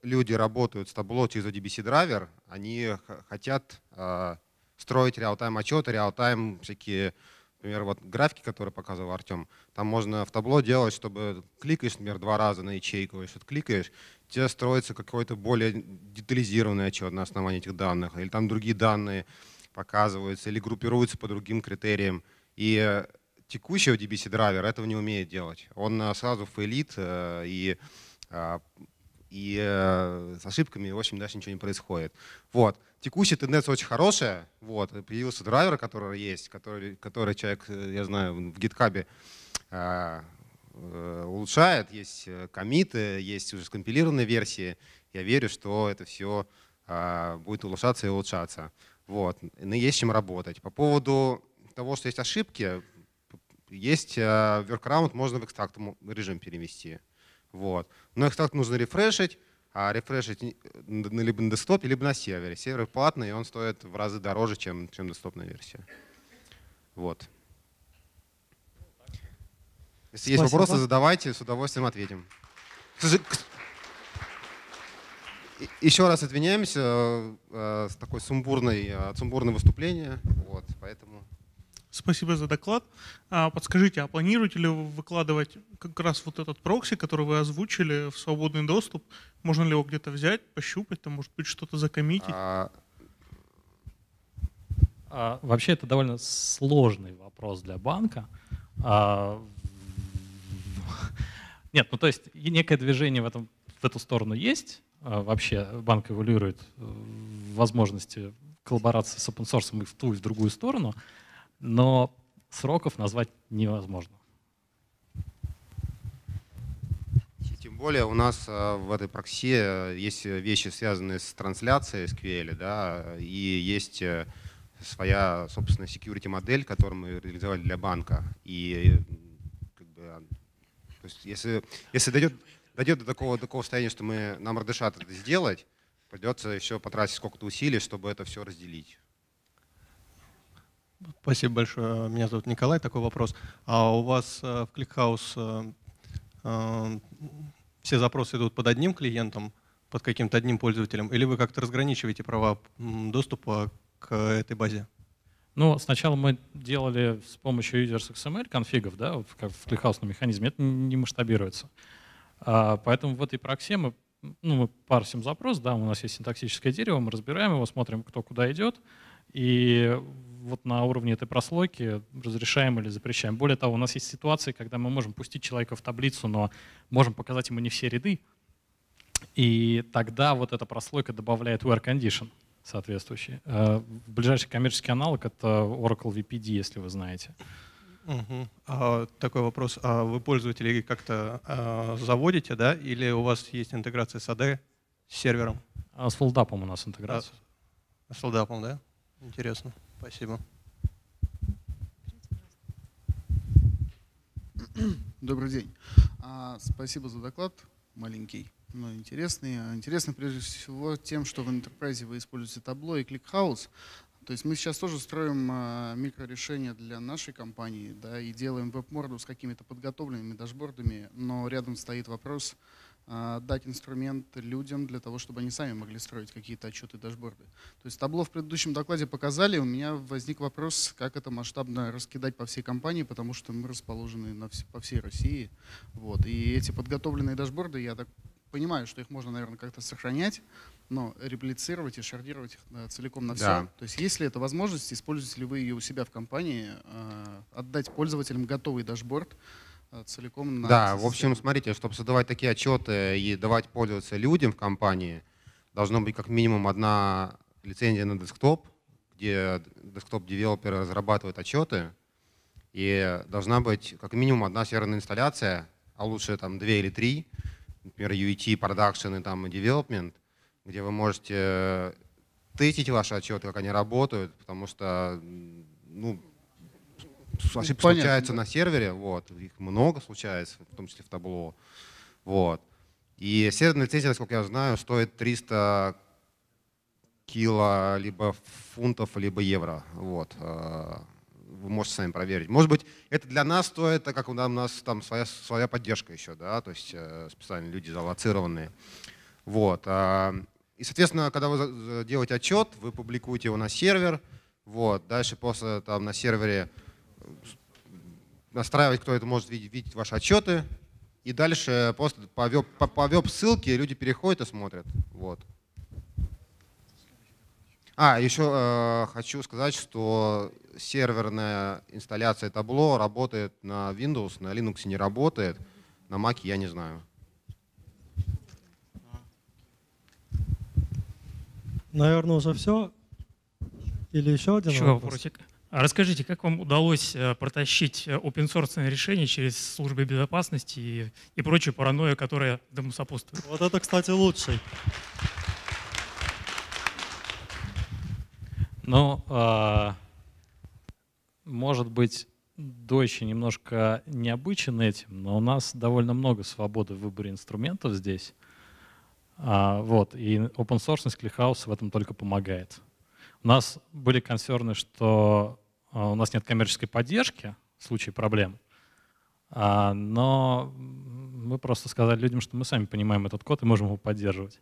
люди работают с табло через ODBC драйвер, они хотят э, строить реал-тайм отчеты, реал-тайм всякие, например, вот графики, которые показывал Артем, там можно в табло делать, чтобы кликаешь, например, два раза на ячейку, и что кликаешь, тебе строится какой-то более детализированный отчет на основании этих данных, или там другие данные показываются, или группируются по другим критериям. И текущего DBC-драйвер этого не умеет делать. Он э, сразу фейлит, э, и, а, и э, с ошибками в общем даже ничего не происходит. Вот. Текущая тенденция очень хорошая. Вот. Появился драйвер, который есть, который, который человек, я знаю, в гитхабе а, улучшает, есть комиты, есть уже скомпилированные версии. Я верю, что это все а, будет улучшаться и улучшаться. Вот. Но есть чем работать. По поводу того, что есть ошибки, есть э, workaround, можно в экстракт режим перевести. Вот. Но экстракт нужно рефрешить, а рефрешить э, либо на десктопе, либо на сервере. Сервер платный, и он стоит в разы дороже, чем, чем десктопная версия. Вот. Если Спасибо. есть вопросы, задавайте, с удовольствием ответим. Еще раз извиняемся э, с такой сумбурной, сумбурное выступление, вот, поэтому. Спасибо за доклад. А, подскажите, а планируете ли вы выкладывать как раз вот этот прокси, который вы озвучили, в свободный доступ? Можно ли его где-то взять, пощупать, там, может быть, что-то закоммитить? А... А, вообще это довольно сложный вопрос для банка. А... Нет, ну то есть некое движение в, этом, в эту сторону есть. А, вообще банк эволюирует э, возможности коллаборации с open source и в ту и в другую сторону но сроков назвать невозможно. Тем более у нас э, в этой прокси э, есть э, вещи, связанные с трансляцией SQL, да, и есть своя собственная security модель, которую мы реализовали для банка. И как бы, а, то есть, если, если дойдет, дойдет до такого, такого состояния, что мы, нам разрешат это сделать, придется еще потратить сколько-то усилий, чтобы это все разделить. Спасибо большое. Меня зовут Николай. Такой вопрос. А у вас э, в ClickHouse э, э, все запросы идут под одним клиентом, под каким-то одним пользователем, или вы как-то разграничиваете права доступа к этой базе? Ну, сначала мы делали с помощью users XML конфигов, да, как в ClickHouse на механизме, это не масштабируется. А, поэтому в этой проксе мы, ну, мы парсим запрос, да, у нас есть синтаксическое дерево, мы разбираем его, смотрим, кто куда идет, и вот на уровне этой прослойки разрешаем или запрещаем. Более того, у нас есть ситуации, когда мы можем пустить человека в таблицу, но можем показать ему не все ряды, и тогда вот эта прослойка добавляет wear condition соответствующий. Э, ближайший коммерческий аналог — это Oracle VPD, если вы знаете. Угу. А, такой вопрос. А вы пользователей как-то а, заводите, да? Или у вас есть интеграция с AD, с сервером? А с фолдапом у нас интеграция. А, с фолдапом, да? Интересно. Спасибо. Добрый день. А, спасибо за доклад. Маленький, но интересный. А, Интересно прежде всего тем, что в Enterprise вы используете табло и ClickHouse. То есть мы сейчас тоже строим а, микрорешения для нашей компании да, и делаем веб-морду с какими-то подготовленными дашбордами, но рядом стоит вопрос, а, дать инструмент людям для того, чтобы они сами могли строить какие-то отчеты, дашборды. То есть табло в предыдущем докладе показали, у меня возник вопрос, как это масштабно раскидать по всей компании, потому что мы расположены на все, по всей России. Вот. И эти подготовленные дашборды, я так понимаю, что их можно, наверное, как-то сохранять, но реплицировать и шардировать их э, целиком на все. Да. То есть есть ли эта возможность, используете ли вы ее у себя в компании, а, отдать пользователям готовый дашборд, Э, целиком на... Да, в общем, смотрите, чтобы создавать такие отчеты и давать пользоваться людям в компании, должно быть как минимум одна лицензия на десктоп, где десктоп-девелоперы разрабатывают отчеты, и должна быть как минимум одна серверная инсталляция, а лучше там две или три, например, UET, Production и там Development, где вы можете э, тестить ваши отчеты, как они работают, потому что ну, ошибки ну, Понятно, случаются да. на сервере, вот, их много случается, в том числе в табло. Вот. И серверная лицензия, насколько я знаю, стоит 300 кило, либо фунтов, либо евро. Вот. Э, вы можете сами проверить. Может быть, это для нас стоит, так как у нас там своя, своя поддержка еще, да, то есть э, специально люди залоцированные. Вот. А, и, соответственно, когда вы делаете отчет, вы публикуете его на сервер, вот, дальше после там на сервере настраивать, кто это может видеть, видеть ваши отчеты. И дальше просто по веб, ссылке люди переходят и смотрят. Вот. А, еще э, хочу сказать, что серверная инсталляция табло работает на Windows, на Linux не работает, на Mac я не знаю. Наверное, уже все. Или еще один еще вопросик? А расскажите, как вам удалось э, протащить э, open source решение через службы безопасности и, и прочую паранойю, которая этому сопутствует? Вот это, кстати, лучший. Ну, а, может быть, дольше немножко необычен этим, но у нас довольно много свободы в выборе инструментов здесь. А, вот, и open source Clickhouse в этом только помогает. У нас были консерны, что Э, у нас нет коммерческой поддержки в случае проблем, а, но мы просто сказали людям, что мы сами понимаем этот код и можем его поддерживать.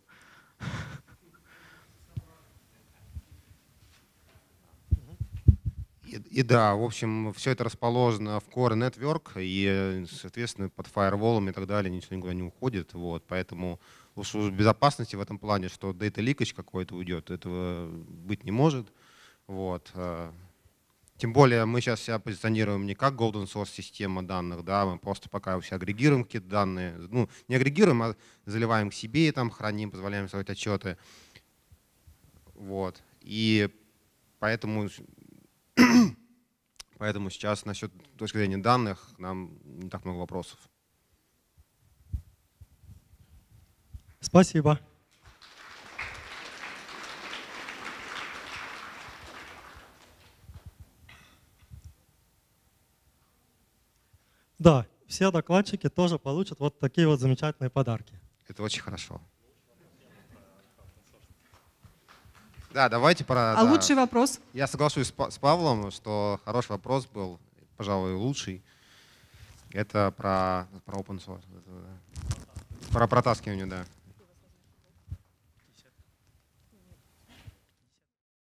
И, и да, в общем, все это расположено в Core Network, и, соответственно, под фаерволом и так далее ничего никуда не уходит. Вот, поэтому уж безопасности в этом плане, что data leakage какой-то уйдет, этого быть не может. Вот. А. Тем более мы сейчас себя позиционируем не как golden source система данных, да, мы просто пока все агрегируем какие-то данные, ну не агрегируем, а заливаем к себе, и там храним, позволяем строить отчеты, вот. И поэтому <clears throat> Поэтому сейчас насчет точки зрения данных нам не так много вопросов. Спасибо. Да, все докладчики тоже получат вот такие вот замечательные подарки. Это очень хорошо. Да, давайте про... А да. лучший вопрос? Я соглашусь с, Павлом, что хороший вопрос был, пожалуй, лучший. Это про, про open source. Про протаскивание, да.